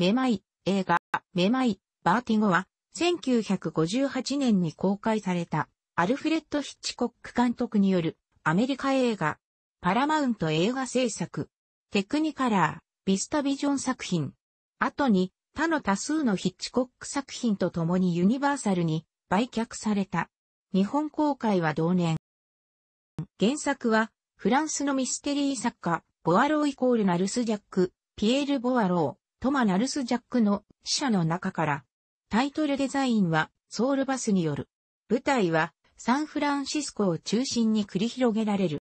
めまい、映画、めまい、バーティゴは、1958年に公開された、アルフレッド・ヒッチコック監督による、アメリカ映画、パラマウント映画制作、テクニカラー、ビスタビジョン作品。後に、他の多数のヒッチコック作品と共にユニバーサルに売却された。日本公開は同年。原作は、フランスのミステリー作家、ボアローイコールナルス・ジャック、ピエール・ボアロー。トマ・ナルス・ジャックの死者の中から。タイトルデザインはソウルバスによる。舞台はサンフランシスコを中心に繰り広げられる。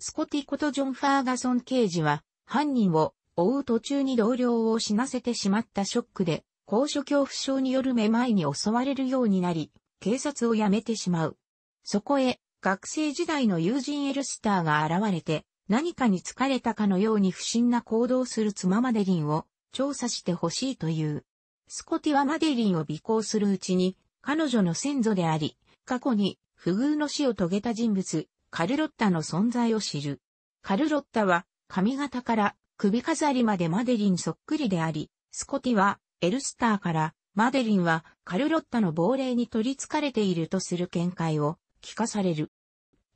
スコティことジョン・ファーガソン刑事は犯人を追う途中に同僚を死なせてしまったショックで高所恐怖症によるめまいに襲われるようになり、警察を辞めてしまう。そこへ、学生時代の友人エルスターが現れて、何かに疲れたかのように不審な行動する妻マデリンを調査してほしいという。スコティはマデリンを尾行するうちに、彼女の先祖であり、過去に不遇の死を遂げた人物、カルロッタの存在を知る。カルロッタは、髪型から首飾りまでマデリンそっくりであり、スコティはエルスターから、マデリンはカルロッタの亡霊に取り憑かれているとする見解を聞かされる。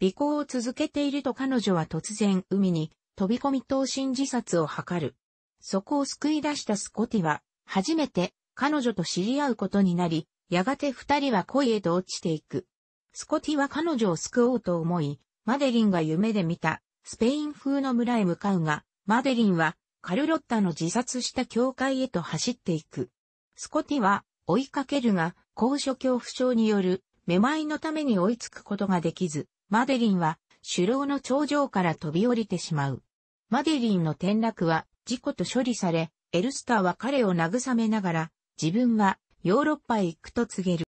尾行を続けていると彼女は突然海に飛び込み投身自殺を図る。そこを救い出したスコティは、初めて彼女と知り合うことになり、やがて二人は恋へと落ちていく。スコティは彼女を救おうと思い、マデリンが夢で見たスペイン風の村へ向かうが、マデリンはカルロッタの自殺した教会へと走っていく。スコティは追いかけるが、高所恐怖症によるめまいのために追いつくことができず、マデリンは首楼の頂上から飛び降りてしまう。マデリンの転落は事故と処理され、エルスターは彼を慰めながら、自分はヨーロッパへ行くと告げる。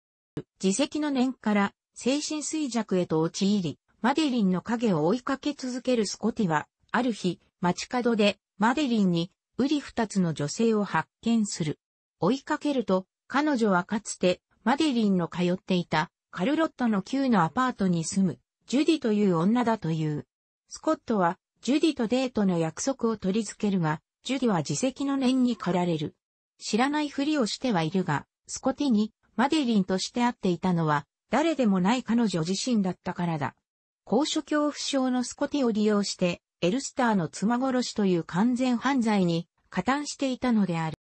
自責の念から精神衰弱へと陥り、マデリンの影を追いかけ続けるスコティは、ある日、街角でマデリンにウリ二つの女性を発見する。追いかけると、彼女はかつてマデリンの通っていたカルロットの旧のアパートに住む、ジュディという女だという。スコットは、ジュディとデートの約束を取り付けるが、ジュディは自責の念に駆られる。知らないふりをしてはいるが、スコティに、マデリンとして会っていたのは、誰でもない彼女自身だったからだ。高所恐怖症のスコティを利用して、エルスターの妻殺しという完全犯罪に加担していたのである。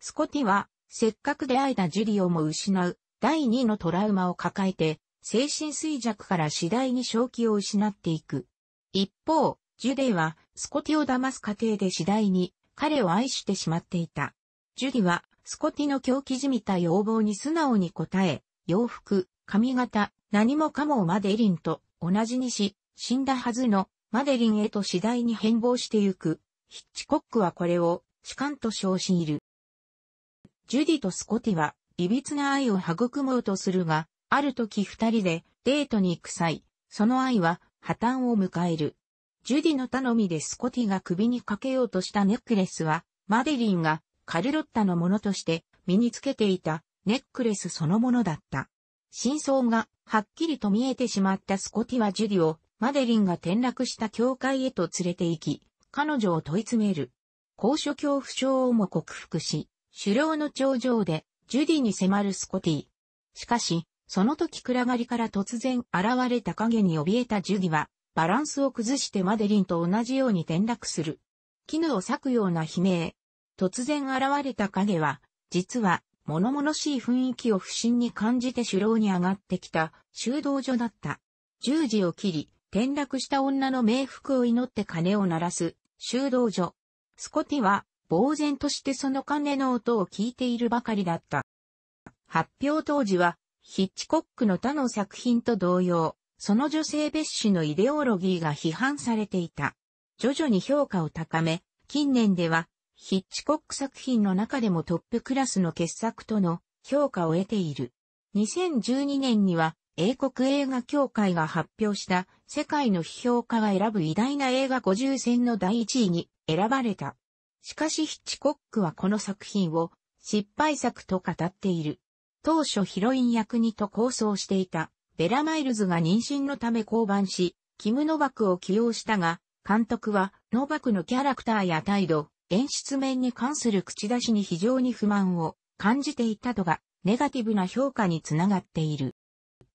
スコティは、せっかく出会えたジュディをも失う、第2のトラウマを抱えて、精神衰弱から次第に正気を失っていく。一方、ジュディは、スコティを騙す過程で次第に、彼を愛してしまっていた。ジュディは、スコティの狂気じみた要望に素直に応え、洋服、髪型、何もかもマデリンと同じにし、死んだはずのマデリンへと次第に変貌してゆく。ヒッチコックはこれを主観と称しいる。ジュディとスコティはつな愛を育もうとするが、ある時二人でデートに行く際、その愛は破綻を迎える。ジュディの頼みでスコティが首にかけようとしたネックレスは、マデリンがカルロッタのものとして身につけていたネックレスそのものだった。真相がはっきりと見えてしまったスコティはジュディをマデリンが転落した教会へと連れて行き、彼女を問い詰める。高所恐怖症をも克服し、狩猟の頂上でジュディに迫るスコティ。しかし、その時暗がりから突然現れた影に怯えたジュディは、バランスを崩してマデリンと同じように転落する。絹を裂くような悲鳴。突然現れた影は、実は、物々しい雰囲気を不審に感じて首楼に上がってきた修道所だった。十字を切り、転落した女の冥福を祈って鐘を鳴らす修道所。スコティは呆然としてその鐘の音を聞いているばかりだった。発表当時は、ヒッチコックの他の作品と同様、その女性蔑視のイデオロギーが批判されていた。徐々に評価を高め、近年では、ヒッチコック作品の中でもトップクラスの傑作との評価を得ている。2012年には、英国映画協会が発表した世界の批評家が選ぶ偉大な映画50選の第1位に選ばれた。しかしヒッチコックはこの作品を失敗作と語っている。当初ヒロイン役にと構想していたベラ・マイルズが妊娠のため降板し、キム・ノバクを起用したが、監督はノバクのキャラクターや態度、演出面に関する口出しに非常に不満を感じていたとが、ネガティブな評価につながっている。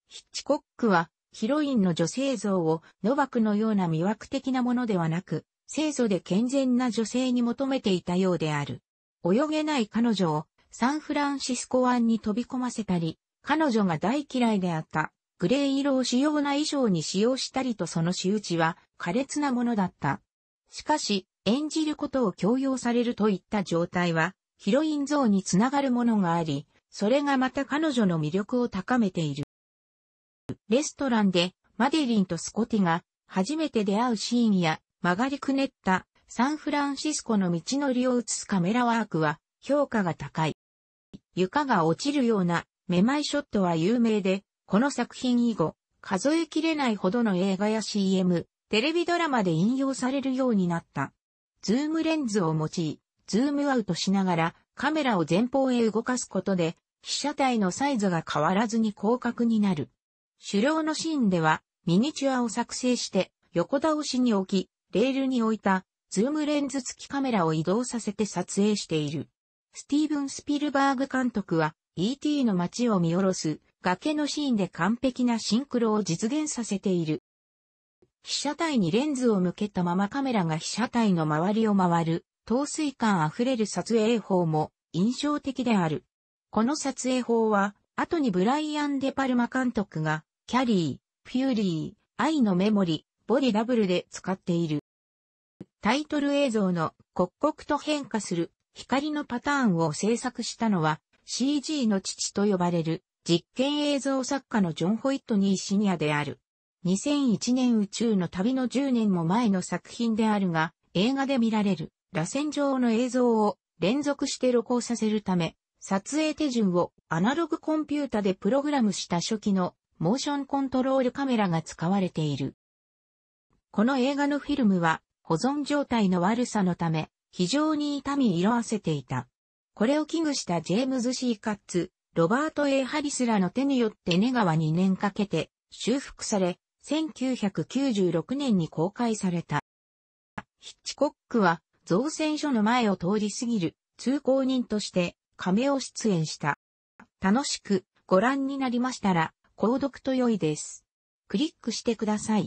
ヒッチコックはヒロインの女性像をノバクのような魅惑的なものではなく、清楚で健全な女性に求めていたようである。泳げない彼女をサンフランシスコ湾に飛び込ませたり、彼女が大嫌いであったグレー色を主要な衣装に使用したりとその仕打ちは苛烈なものだった。しかし、演じることを強要されるといった状態は、ヒロイン像につながるものがあり、それがまた彼女の魅力を高めている。レストランで、マデリンとスコティが初めて出会うシーンや、曲がりくねったサンフランシスコの道のりを映すカメラワークは評価が高い。床が落ちるようなめまいショットは有名で、この作品以後、数えきれないほどの映画や CM、テレビドラマで引用されるようになった。ズームレンズを用い、ズームアウトしながらカメラを前方へ動かすことで、被写体のサイズが変わらずに広角になる。狩猟のシーンでは、ミニチュアを作成して、横倒しに置き、レールに置いた、ズームレンズ付きカメラを移動させて撮影している。スティーブン・スピルバーグ監督は、E.T. の街を見下ろす、崖のシーンで完璧なシンクロを実現させている。被写体にレンズを向けたままカメラが被写体の周りを回る、透水感あふれる撮影法も印象的である。この撮影法は、後にブライアン・デ・パルマ監督が、キャリー、フューリー、愛のメモリ、ボディダブルで使っている。タイトル映像の刻々と変化する光のパターンを制作したのは CG の父と呼ばれる実験映像作家のジョン・ホイットニー・シニアである。2001年宇宙の旅の10年も前の作品であるが、映画で見られる螺旋状の映像を連続して露光させるため、撮影手順をアナログコンピュータでプログラムした初期のモーションコントロールカメラが使われている。この映画のフィルムは保存状態の悪さのため非常に痛み色あせていた。これを危惧したジェームズ・シー・カッツ、ロバート・ A・ ハリスらの手によってネガは2年かけて修復され、1996年に公開された。ヒッチコックは造船所の前を通り過ぎる通行人として亀を出演した。楽しくご覧になりましたら、購読と良いです。クリックしてください。